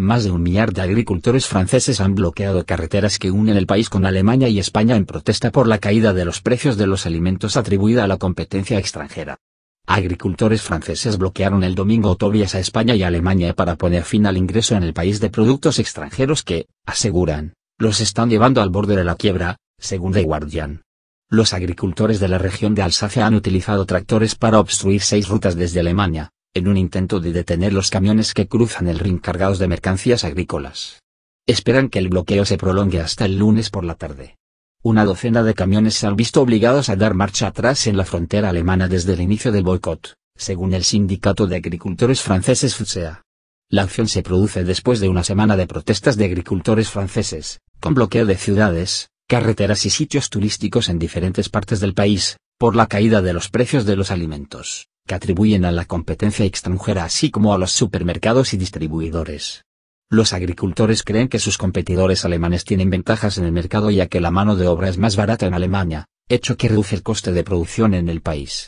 Más de un millar de agricultores franceses han bloqueado carreteras que unen el país con Alemania y España en protesta por la caída de los precios de los alimentos atribuida a la competencia extranjera. Agricultores franceses bloquearon el domingo autovías a España y Alemania para poner fin al ingreso en el país de productos extranjeros que, aseguran, los están llevando al borde de la quiebra, según The Guardian. Los agricultores de la región de Alsacia han utilizado tractores para obstruir seis rutas desde Alemania, en un intento de detener los camiones que cruzan el Rin cargados de mercancías agrícolas. Esperan que el bloqueo se prolongue hasta el lunes por la tarde. Una docena de camiones se han visto obligados a dar marcha atrás en la frontera alemana desde el inicio del boicot, según el sindicato de agricultores franceses FUSEA. La acción se produce después de una semana de protestas de agricultores franceses, con bloqueo de ciudades, carreteras y sitios turísticos en diferentes partes del país, por la caída de los precios de los alimentos que atribuyen a la competencia extranjera así como a los supermercados y distribuidores. Los agricultores creen que sus competidores alemanes tienen ventajas en el mercado ya que la mano de obra es más barata en Alemania, hecho que reduce el coste de producción en el país.